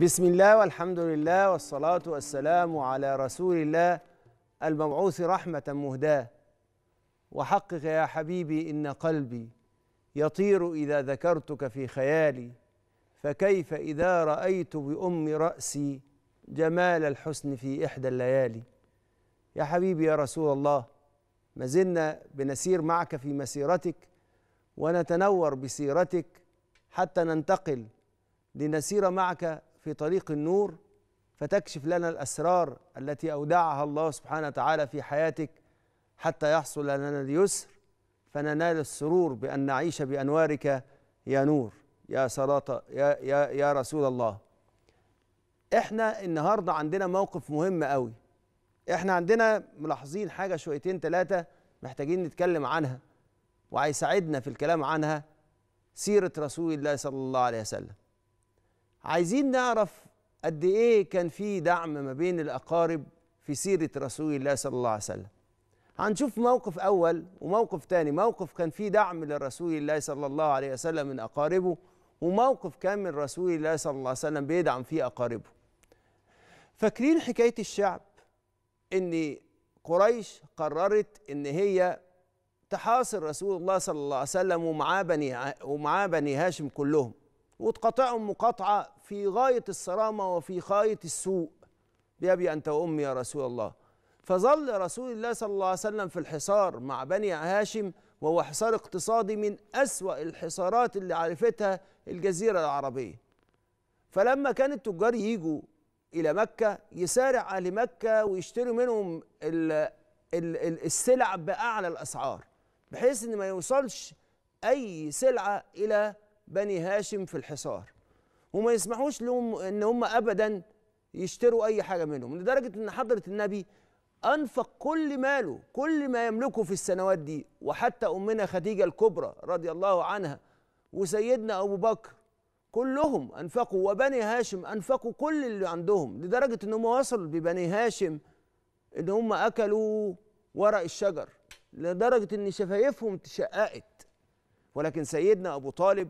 بسم الله والحمد لله والصلاة والسلام على رسول الله المبعوث رحمة مهداة وحقق يا حبيبي إن قلبي يطير إذا ذكرتك في خيالي فكيف إذا رأيت بأم رأسي جمال الحسن في إحدى الليالي يا حبيبي يا رسول الله ما زلنا بنسير معك في مسيرتك ونتنور بسيرتك حتى ننتقل لنسير معك في طريق النور فتكشف لنا الاسرار التي اودعها الله سبحانه وتعالى في حياتك حتى يحصل لنا اليسر فننال السرور بان نعيش بانوارك يا نور يا صراط يا يا يا رسول الله احنا النهارده عندنا موقف مهم قوي احنا عندنا ملاحظين حاجه شويتين ثلاثه محتاجين نتكلم عنها وهيساعدنا في الكلام عنها سيره رسول الله صلى الله عليه وسلم عايزين نعرف قد ايه كان في دعم ما بين الاقارب في سيره رسول الله صلى الله عليه وسلم هنشوف موقف اول وموقف تاني موقف كان فيه دعم لرسول الله صلى الله عليه وسلم من اقاربه وموقف كان من رسول الله صلى الله عليه وسلم بيدعم فيه اقاربه فاكرين حكايه الشعب ان قريش قررت ان هي تحاصر رسول الله صلى الله عليه وسلم ومعاه بني ومعاه بني هاشم كلهم وتقاطعهم مقاطعة في غاية الصرامة وفي غاية السوء بأبي أنت وأمي يا رسول الله فظل رسول الله صلى الله عليه وسلم في الحصار مع بني هاشم وهو حصار اقتصادي من أسوأ الحصارات اللي عرفتها الجزيرة العربية فلما كان التجار يجوا إلى مكة يسارع أهل مكة ويشتروا منهم الـ الـ الـ السلع بأعلى الأسعار بحيث إن ما يوصلش أي سلعة إلى بني هاشم في الحصار وما يسمحوش لهم ان هم ابدا يشتروا اي حاجه منهم لدرجه ان حضره النبي انفق كل ماله كل ما يملكه في السنوات دي وحتى امنا خديجه الكبرى رضي الله عنها وسيدنا ابو بكر كلهم انفقوا وبني هاشم انفقوا كل اللي عندهم لدرجه ان هم وصلوا ببني هاشم ان هم اكلوا ورق الشجر لدرجه ان شفايفهم تشققت ولكن سيدنا ابو طالب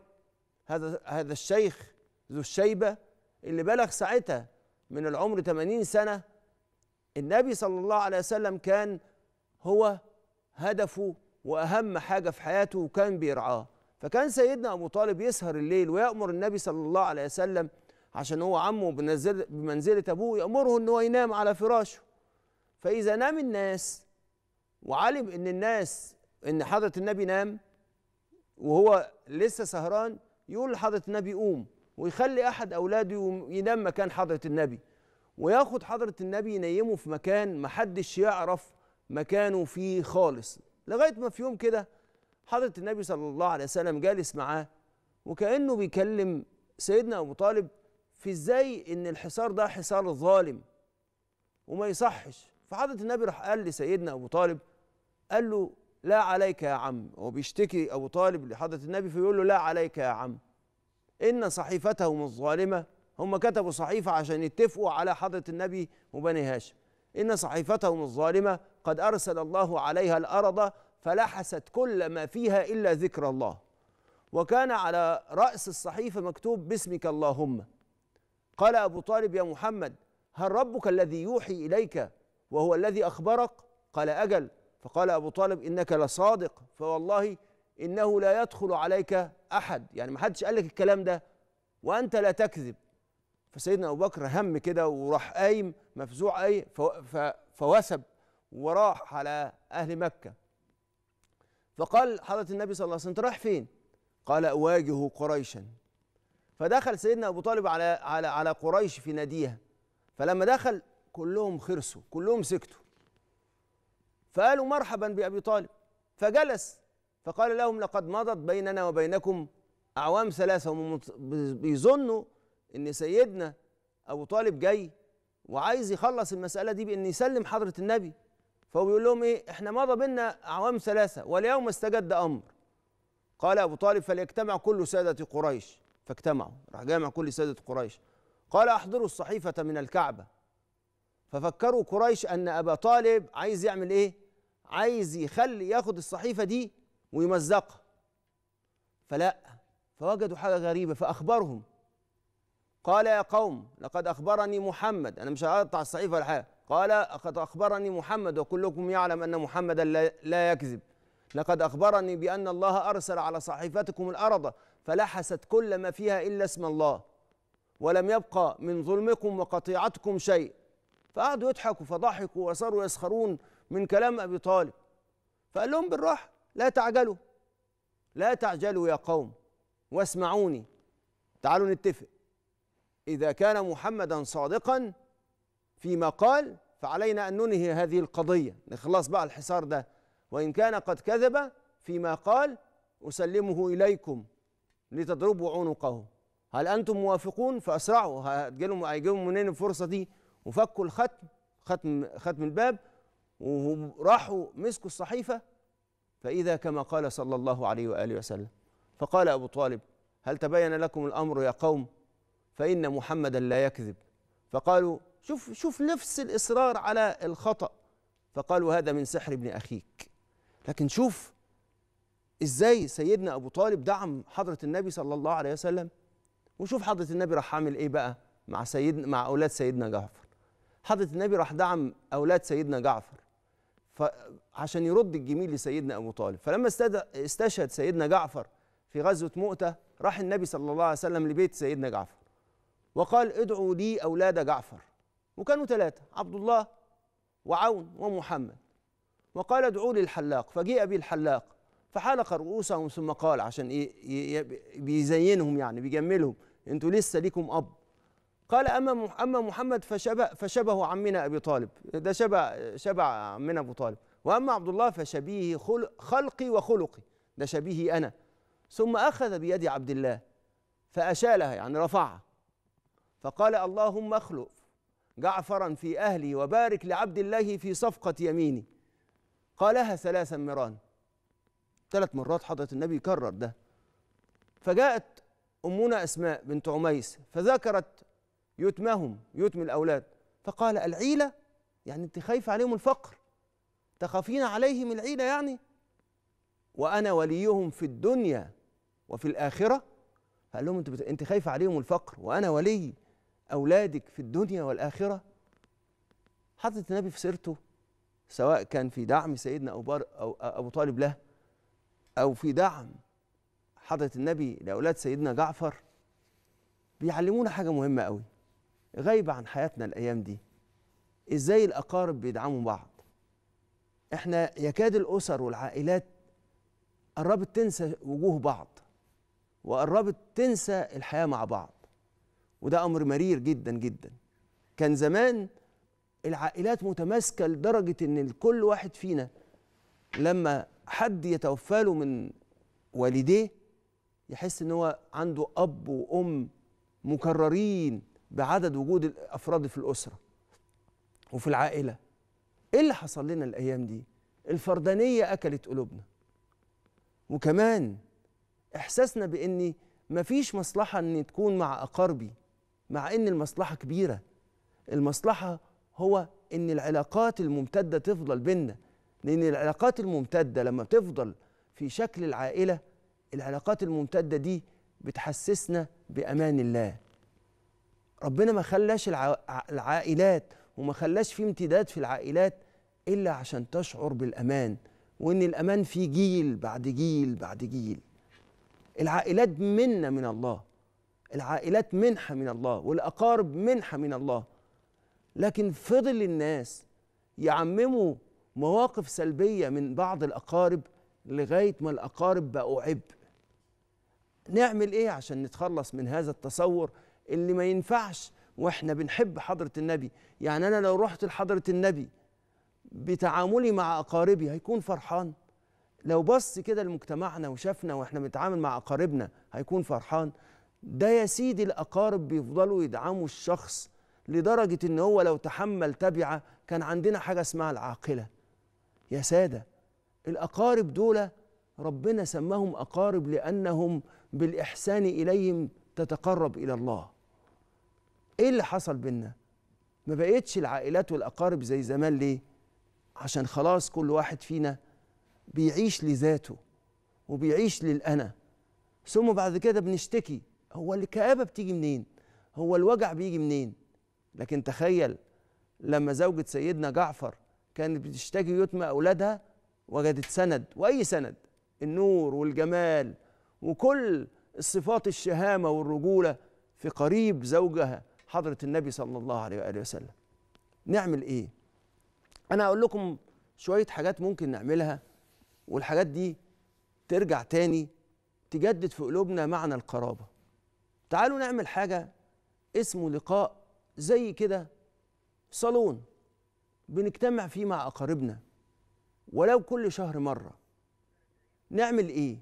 هذا هذا الشيخ ذو الشيبه اللي بلغ ساعتها من العمر 80 سنه النبي صلى الله عليه وسلم كان هو هدفه واهم حاجه في حياته وكان بيرعاه فكان سيدنا ابو طالب يسهر الليل ويامر النبي صلى الله عليه وسلم عشان هو عمه بمنزله ابوه يامره ان هو ينام على فراشه فاذا نام الناس وعلم ان الناس ان حضره النبي نام وهو لسه سهران يقول لحضره النبي قوم ويخلي احد اولاده ينام مكان حضره النبي وياخد حضره النبي ينيمه في مكان محدش يعرف مكانه فيه خالص لغايه ما في يوم كده حضره النبي صلى الله عليه وسلم جالس معاه وكانه بيكلم سيدنا ابو طالب في ازاي ان الحصار ده حصار ظالم وما يصحش فحضره النبي راح قال لسيدنا ابو طالب قال له لا عليك يا عم هو بيشتكي أبو طالب لحضرة النبي فيقول له لا عليك يا عم إن صحيفتهم الظالمة هم كتبوا صحيفة عشان يتفقوا على حضرة النبي وبني هاشم إن صحيفتهم الظالمة قد أرسل الله عليها الأرض فلحست كل ما فيها إلا ذكر الله وكان على رأس الصحيفة مكتوب باسمك اللهم قال أبو طالب يا محمد هل ربك الذي يوحي إليك وهو الذي أخبرك قال أجل فقال أبو طالب إنك لصادق فوالله إنه لا يدخل عليك أحد يعني ما حدش قال لك الكلام ده وأنت لا تكذب فسيدنا أبو بكر هم كده وراح قايم مفزوع أي فوسب وراح على أهل مكة فقال حضرة النبي صلى الله عليه وسلم أنت رايح فين؟ قال أواجه قريشا فدخل سيدنا أبو طالب على على على قريش في ناديها فلما دخل كلهم خرسوا كلهم سكتوا فقالوا مرحبا بأبي طالب فجلس فقال لهم لقد مضت بيننا وبينكم أعوام ثلاثة بيظنوا إن سيدنا أبو طالب جاي وعايز يخلص المسألة دي بإن يسلم حضرة النبي فهو بيقول لهم إيه إحنا مضى بينا أعوام ثلاثة واليوم استجد أمر قال أبو طالب فليجتمع كل سادة قريش فاجتمعوا راح جامع كل سادة قريش قال أحضروا الصحيفة من الكعبة ففكروا قريش أن أبا طالب عايز يعمل إيه عايز يخلي ياخد الصحيفة دي ويمزقها فلا فوجدوا حاجة غريبة فأخبرهم قال يا قوم لقد أخبرني محمد أنا مش هقطع الصحيفة ولا حاجة قال قد أخبرني محمد وكلكم يعلم أن محمدا لا يكذب لقد أخبرني بأن الله أرسل على صحيفتكم الأرض فلحست كل ما فيها إلا اسم الله ولم يبقى من ظلمكم وقطيعتكم شيء فقعدوا يضحكوا فضحكوا وصاروا يسخرون من كلام أبي طالب فقال لهم بالراحة لا تعجلوا لا تعجلوا يا قوم واسمعوني تعالوا نتفق إذا كان محمدا صادقا فيما قال فعلينا أن ننهي هذه القضية نخلص بقى الحصار ده وإن كان قد كذب فيما قال أسلمه إليكم لتضربوا عنقه هل أنتم موافقون فأسرعوا هتجيلهم هيجيلهم منين الفرصة دي وفكوا الختم ختم ختم الباب وراحوا مسكوا الصحيفة فإذا كما قال صلى الله عليه وآله وسلم فقال أبو طالب هل تبين لكم الأمر يا قوم فإن محمدا لا يكذب فقالوا شوف شوف نفس الإصرار على الخطأ فقالوا هذا من سحر ابن أخيك لكن شوف إزاي سيدنا أبو طالب دعم حضرة النبي صلى الله عليه وسلم وشوف حضرة النبي راح عامل إيه بقى مع سيدنا مع أولاد سيدنا جعفر حضره النبي راح دعم اولاد سيدنا جعفر عشان يرد الجميل لسيدنا ابو طالب فلما استشهد سيدنا جعفر في غزوه مؤته راح النبي صلى الله عليه وسلم لبيت سيدنا جعفر وقال ادعوا لي اولاد جعفر وكانوا ثلاثه عبد الله وعون ومحمد وقال ادعوا لي الحلاق فجيء به الحلاق فحلق رؤوسهم ثم قال عشان ايه بيزينهم يعني بيجملهم انتوا لسه ليكم اب قال اما اما محمد فشبه فشبه عمنا ابي طالب ده شبه شبه عمنا ابو طالب واما عبد الله فشبيه خلقي وخلقي ده شبيهي انا ثم اخذ بيد عبد الله فاشالها يعني رفعها فقال اللهم اخلق جعفرا في اهلي وبارك لعبد الله في صفقه يميني قالها ثلاثا مران ثلاث مرات حضرة النبي كرر ده فجاءت أمنا أسماء بنت عميس فذكرت يتمهم يتم الأولاد فقال العيلة يعني أنت خايفة عليهم الفقر تخافين عليهم العيلة يعني وأنا وليهم في الدنيا وفي الآخرة فقال لهم أنت, أنت خايفة عليهم الفقر وأنا ولي أولادك في الدنيا والآخرة حضرة النبي في سيرته سواء كان في دعم سيدنا أبو, أو أبو طالب له أو في دعم حضرة النبي لأولاد سيدنا جعفر بيعلمونا حاجة مهمة قوي غايبة عن حياتنا الأيام دي إزاي الأقارب بيدعموا بعض إحنا يكاد الأسر والعائلات قربت تنسى وجوه بعض وقربت تنسى الحياة مع بعض وده أمر مرير جدا جدا كان زمان العائلات متماسكة لدرجة إن كل واحد فينا لما حد يتوفى له من والديه يحس إن هو عنده أب وأم مكررين بعدد وجود الافراد في الاسره وفي العائله ايه اللي حصل لنا الايام دي الفردانيه اكلت قلوبنا وكمان احساسنا بان مفيش مصلحه ان تكون مع اقاربي مع ان المصلحه كبيره المصلحه هو ان العلاقات الممتده تفضل بينا لان العلاقات الممتده لما بتفضل في شكل العائله العلاقات الممتده دي بتحسسنا بامان الله ربنا ما خلاش العائلات وما خلاش في امتداد في العائلات الا عشان تشعر بالامان وان الامان في جيل بعد جيل بعد جيل العائلات منة من الله العائلات منحة من الله والأقارب منحة من الله لكن فضل الناس يعمموا مواقف سلبية من بعض الأقارب لغاية ما الأقارب بقوا عبء نعمل إيه عشان نتخلص من هذا التصور اللي ما ينفعش واحنا بنحب حضرة النبي يعني أنا لو رحت لحضرة النبي بتعاملي مع أقاربي هيكون فرحان لو بص كده لمجتمعنا وشافنا واحنا بنتعامل مع أقاربنا هيكون فرحان ده يا سيدي الأقارب بيفضلوا يدعموا الشخص لدرجة إن هو لو تحمل تبعة كان عندنا حاجة اسمها العاقلة يا سادة الأقارب دول ربنا سماهم أقارب لأنهم بالإحسان إليهم تتقرب إلى الله ايه اللي حصل بينا ما بقتش العائلات والاقارب زي زمان ليه عشان خلاص كل واحد فينا بيعيش لذاته وبيعيش للانا ثم بعد كده بنشتكي هو الكآبة بتيجي منين هو الوجع بيجي منين لكن تخيل لما زوجة سيدنا جعفر كانت بتشتكي يتم أولادها وجدت سند وأي سند النور والجمال وكل الصفات الشهامة والرجولة في قريب زوجها حضرة النبي صلى الله عليه وآله وسلم نعمل إيه أنا هقول لكم شوية حاجات ممكن نعملها والحاجات دي ترجع تاني تجدد في قلوبنا معنى القرابة تعالوا نعمل حاجة اسمه لقاء زي كده صالون بنجتمع فيه مع أقاربنا ولو كل شهر مرة نعمل إيه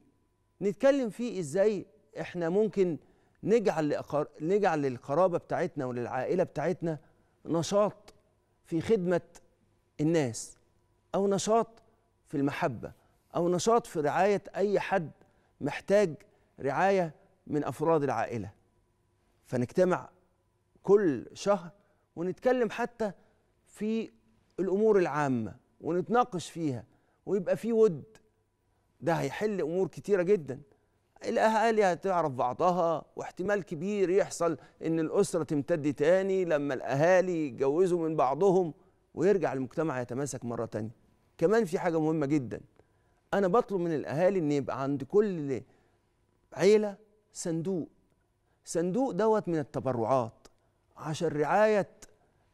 نتكلم فيه إزاي إحنا ممكن نجعل لأقار... نجعل للقرابه بتاعتنا وللعائله بتاعتنا نشاط في خدمه الناس او نشاط في المحبه او نشاط في رعايه اي حد محتاج رعايه من افراد العائله فنجتمع كل شهر ونتكلم حتى في الامور العامه ونتناقش فيها ويبقى في ود ده هيحل امور كتيره جدا الاهالي هتعرف بعضها واحتمال كبير يحصل ان الاسره تمتد تاني لما الاهالي يتجوزوا من بعضهم ويرجع المجتمع يتماسك مره تانيه كمان في حاجه مهمه جدا انا بطلب من الاهالي ان يبقى عند كل عيله صندوق صندوق دوت من التبرعات عشان رعايه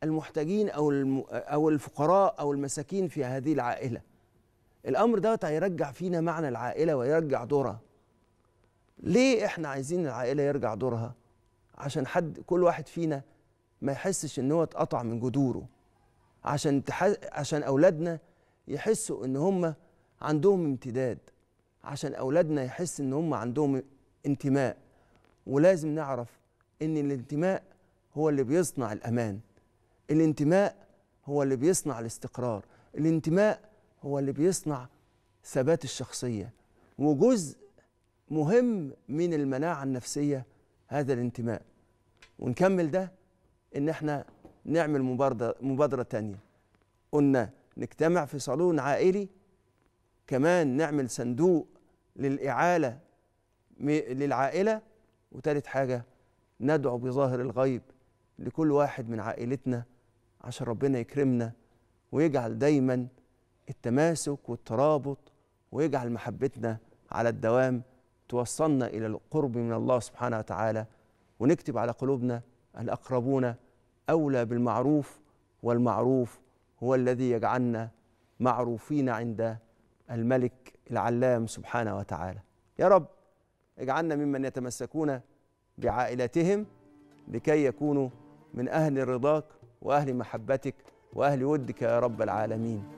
المحتاجين او او الفقراء او المساكين في هذه العائله الامر دوت هيرجع فينا معنى العائله ويرجع دورها ليه احنا عايزين العائله يرجع دورها عشان حد كل واحد فينا ما يحسش ان هو اتقطع من جذوره عشان تح... عشان اولادنا يحسوا ان هم عندهم امتداد عشان اولادنا يحس ان هم عندهم انتماء ولازم نعرف ان الانتماء هو اللي بيصنع الامان الانتماء هو اللي بيصنع الاستقرار الانتماء هو اللي بيصنع ثبات الشخصيه وجزء مهم من المناعة النفسية هذا الانتماء ونكمل ده إن إحنا نعمل مبادرة مبادرة تانية قلنا نجتمع في صالون عائلي كمان نعمل صندوق للإعالة للعائلة وتالت حاجة ندعو بظاهر الغيب لكل واحد من عائلتنا عشان ربنا يكرمنا ويجعل دايما التماسك والترابط ويجعل محبتنا على الدوام توصلنا إلى القرب من الله سبحانه وتعالى ونكتب على قلوبنا الأقربون أولى بالمعروف والمعروف هو الذي يجعلنا معروفين عند الملك العلام سبحانه وتعالى يا رب اجعلنا ممن يتمسكون بعائلتهم لكي يكونوا من أهل رضاك وأهل محبتك وأهل ودك يا رب العالمين